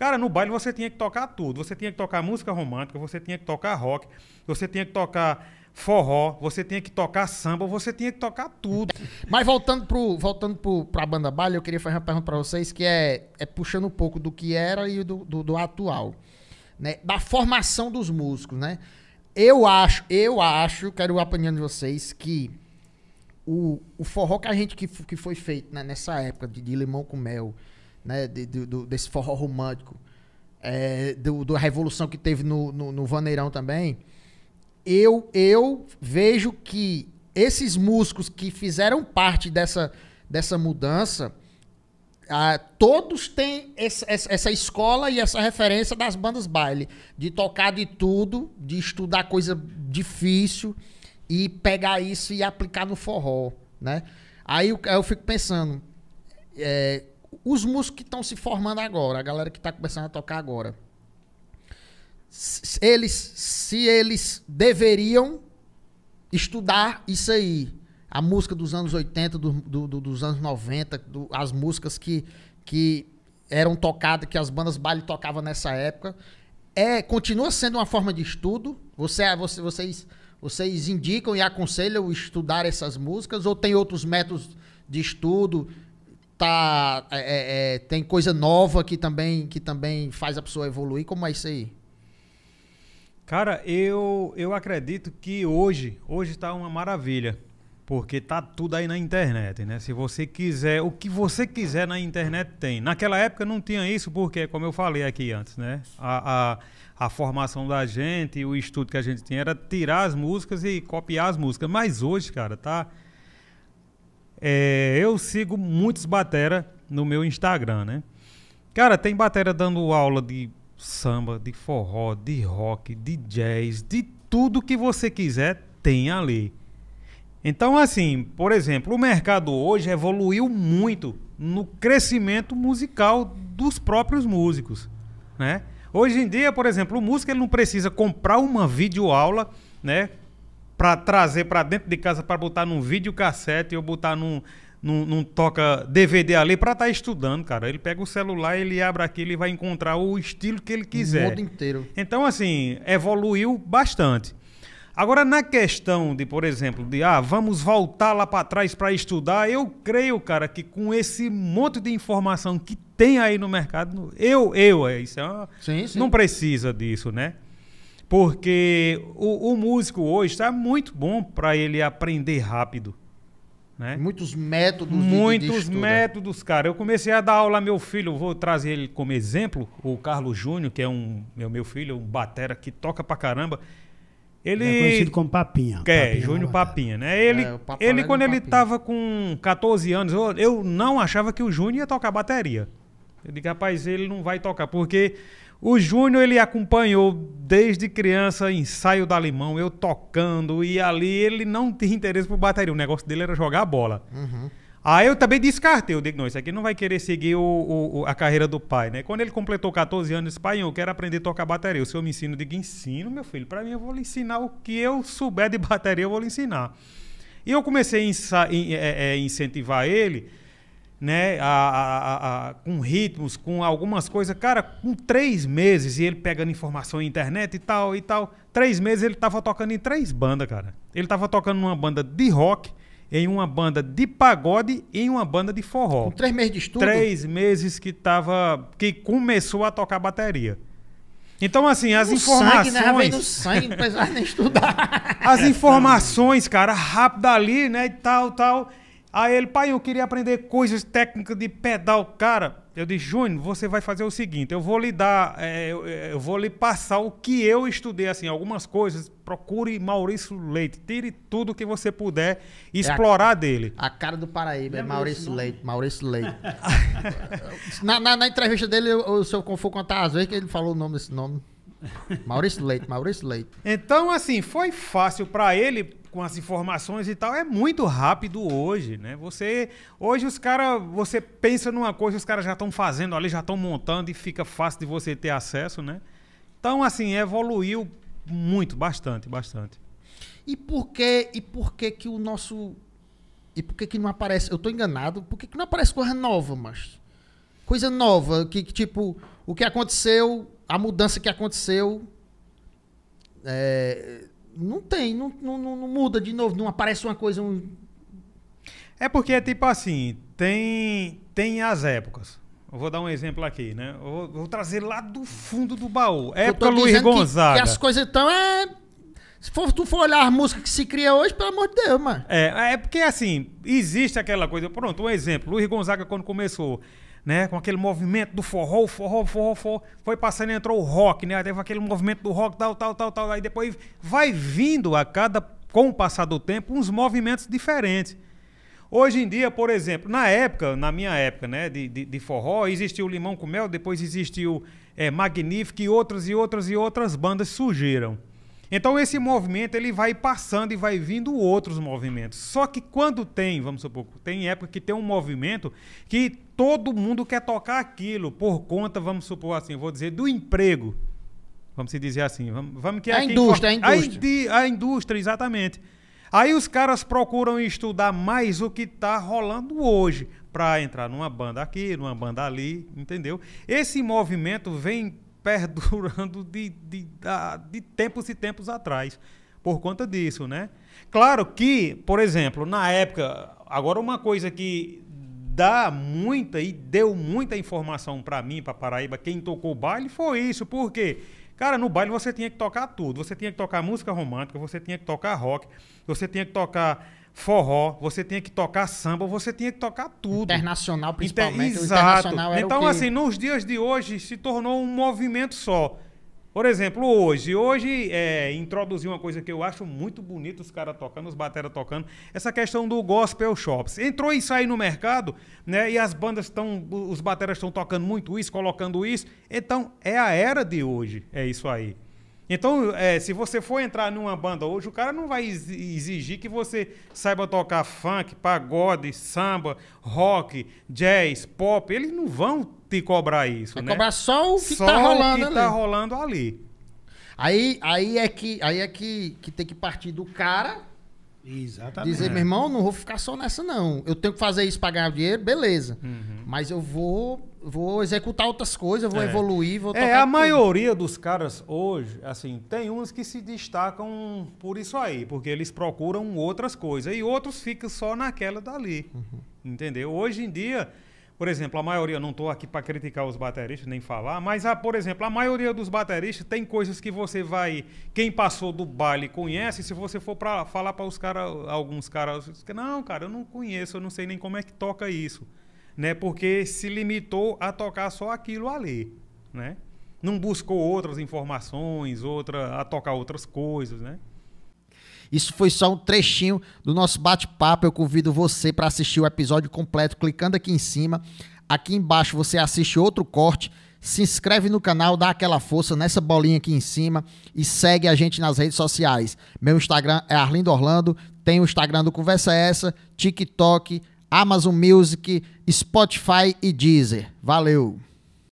Cara, no baile você tinha que tocar tudo. Você tinha que tocar música romântica, você tinha que tocar rock, você tinha que tocar forró, você tinha que tocar samba, você tinha que tocar tudo. Mas voltando para voltando pro, banda baile, eu queria fazer uma pergunta para vocês que é, é puxando um pouco do que era e do, do, do atual, né? Da formação dos músicos, né? Eu acho, eu acho, quero apanhar de vocês que o, o forró que a gente que, que foi feito né, nessa época de, de limão com mel, né, de, de, do, desse forró romântico, é, do, da revolução que teve no, no, no Vaneirão também, eu, eu vejo que esses músicos que fizeram parte dessa, dessa mudança, ah, todos têm essa escola e essa referência das bandas baile, de tocar de tudo, de estudar coisa difícil e pegar isso e aplicar no forró, né? Aí eu, eu fico pensando, é, os músicos que estão se formando agora, a galera que está começando a tocar agora, eles, se eles deveriam estudar isso aí, a música dos anos 80, do, do, do, dos anos 90, do, as músicas que, que eram tocadas, que as bandas baile tocavam nessa época, é continua sendo uma forma de estudo. Você, você, vocês, vocês indicam e aconselham estudar essas músicas ou tem outros métodos de estudo? tá é, é, é, tem coisa nova que também que também faz a pessoa evoluir como é isso aí cara eu eu acredito que hoje hoje está uma maravilha porque tá tudo aí na internet né se você quiser o que você quiser na internet tem naquela época não tinha isso porque como eu falei aqui antes né a, a, a formação da gente o estudo que a gente tinha era tirar as músicas e copiar as músicas mas hoje cara tá é, eu sigo muitos batera no meu Instagram, né? Cara, tem batera dando aula de samba, de forró, de rock, de jazz, de tudo que você quiser, tem ali. Então, assim, por exemplo, o mercado hoje evoluiu muito no crescimento musical dos próprios músicos, né? Hoje em dia, por exemplo, o músico ele não precisa comprar uma videoaula, né, para trazer para dentro de casa para botar num videocassete ou botar num, num, num toca DVD ali para estar tá estudando, cara. Ele pega o celular, ele abre aqui, ele vai encontrar o estilo que ele quiser. O mundo inteiro. Então, assim, evoluiu bastante. Agora, na questão de, por exemplo, de ah, vamos voltar lá para trás para estudar, eu creio, cara, que com esse monte de informação que tem aí no mercado, eu, eu, é, isso é uma, sim, sim. não precisa disso, né? Porque o, o músico hoje está muito bom para ele aprender rápido. Né? Muitos métodos. Muitos de, de né? métodos, cara. Eu comecei a dar aula meu filho, vou trazer ele como exemplo, o Carlos Júnior, que é um meu, meu filho, um batera que toca pra caramba. Ele é conhecido como Papinha. É, Papinha é Júnior Papinha, né? Ele, é, ele é quando ele estava tava com 14 anos, eu, eu não achava que o Júnior ia tocar bateria. Eu digo, rapaz, ele não vai tocar, porque o Júnior ele acompanhou desde criança ensaio da Limão eu tocando, e ali ele não tinha interesse por bateria. O negócio dele era jogar bola. Uhum. Aí eu também descartei, eu digo, não, isso aqui não vai querer seguir o, o, a carreira do pai, né? Quando ele completou 14 anos, disse, pai, eu quero aprender a tocar bateria. O senhor me ensina? Eu digo, ensino, meu filho, para mim eu vou lhe ensinar o que eu souber de bateria, eu vou lhe ensinar. E eu comecei a, a é, é, incentivar ele né, a, a, a, com ritmos, com algumas coisas. Cara, com três meses, e ele pegando informação na internet e tal e tal, três meses ele tava tocando em três bandas, cara. Ele tava tocando numa banda de rock, em uma banda de pagode e em uma banda de forró. Com três meses de estudo? Três meses que tava. que começou a tocar bateria. Então, assim, as no informações. Sangue, né? Vem no sangue, não de nem estudar. As informações, cara, rápido ali, né? E tal, tal. Aí ah, ele, pai, eu queria aprender coisas técnicas de pedal, cara. Eu disse, Júnior, você vai fazer o seguinte: eu vou lhe dar, é, eu, é, eu, vou lhe passar o que eu estudei, assim, algumas coisas. Procure Maurício Leite, tire tudo que você puder é explorar a, dele. A cara do Paraíba é, é Maurício Leite, Maurício Leite. na, na, na, entrevista dele, o seu se eu for contar às vezes que ele falou o nome desse nome. Maurício Leite, Maurício Leite. Então, assim, foi fácil para ele com as informações e tal, é muito rápido hoje, né? Você hoje os caras, você pensa numa coisa, os caras já estão fazendo ali, já estão montando e fica fácil de você ter acesso, né? Então assim, evoluiu muito, bastante, bastante. E por que e por que que o nosso e por que que não aparece? Eu tô enganado, por que que não aparece coisa nova, mas coisa nova que, que tipo, o que aconteceu, a mudança que aconteceu é não tem, não, não, não muda de novo, não aparece uma coisa. Um... É porque é tipo assim, tem, tem as épocas. Eu vou dar um exemplo aqui, né? Eu vou, vou trazer lá do fundo do baú. Época Luiz Gonzaga. Que, que as coisas então é. Se for, tu for olhar as músicas que se cria hoje, pelo amor de Deus, mano. É, é porque assim, existe aquela coisa. Pronto, um exemplo. Luiz Gonzaga, quando começou, né? Com aquele movimento do forró, forró, forró, forró. Foi passando e entrou o rock, né? teve aquele movimento do rock, tal, tal, tal, tal. Aí depois vai vindo a cada, com o passar do tempo, uns movimentos diferentes. Hoje em dia, por exemplo, na época, na minha época, né, de, de, de forró, existiu Limão com Mel, depois existiu é, eh, Magnífico e outras e outras e outras bandas surgiram. Então esse movimento ele vai passando e vai vindo outros movimentos. Só que quando tem, vamos supor, tem época que tem um movimento que todo mundo quer tocar aquilo por conta, vamos supor assim, vou dizer, do emprego. Vamos dizer assim, vamos, vamos que é a indústria, a indústria. a indústria, exatamente. Aí os caras procuram estudar mais o que está rolando hoje para entrar numa banda aqui, numa banda ali, entendeu? Esse movimento vem perdurando de, de, de tempos e tempos atrás por conta disso, né? Claro que, por exemplo, na época, agora uma coisa que dá muita e deu muita informação para mim, para Paraíba, quem tocou baile foi isso, porque cara, no baile você tinha que tocar tudo, você tinha que tocar música romântica, você tinha que tocar rock, você tinha que tocar forró, você tinha que tocar samba, você tinha que tocar tudo. Internacional, principalmente. Inter... Exato. então, que... assim, nos dias de hoje se tornou um movimento só. Por exemplo, hoje, hoje é, introduzi uma coisa que eu acho muito bonito os caras tocando, os bateras tocando, essa questão do gospel shops. Entrou isso aí no mercado, né? E as bandas estão, os bateras estão tocando muito isso, colocando isso. Então, é a era de hoje, é isso aí. Então, é, se você for entrar numa banda hoje, o cara não vai exigir que você saiba tocar funk, pagode, samba, rock, jazz, pop. Eles não vão te cobrar isso, vai né? cobrar só o que só tá rolando que ali. Tá rolando ali. Aí, aí é, que, aí é que, que tem que partir do cara Exatamente. Dizer, meu irmão, não vou ficar só nessa, não. Eu tenho que fazer isso pra ganhar dinheiro, beleza. Uhum. Mas eu vou, vou executar outras coisas, vou é. evoluir, vou É, a tudo. maioria dos caras hoje, assim, tem uns que se destacam por isso aí, porque eles procuram outras coisas e outros ficam só naquela dali. Uhum. Entendeu? Hoje em dia, por exemplo, a maioria, não estou aqui para criticar os bateristas nem falar, mas, a, ah, por exemplo, a maioria dos bateristas tem coisas que você vai. Quem passou do baile conhece, se você for para falar para os caras, alguns caras, não, cara, eu não conheço, eu não sei nem como é que toca isso né? Porque se limitou a tocar só aquilo ali, né? Não buscou outras informações, outra a tocar outras coisas, né? Isso foi só um trechinho do nosso bate-papo. Eu convido você para assistir o episódio completo clicando aqui em cima. Aqui embaixo você assiste outro corte. Se inscreve no canal, dá aquela força nessa bolinha aqui em cima e segue a gente nas redes sociais. Meu Instagram é Arlindo Orlando, tem o Instagram do Conversa Essa, TikTok, Amazon Music, Spotify e Deezer. Valeu!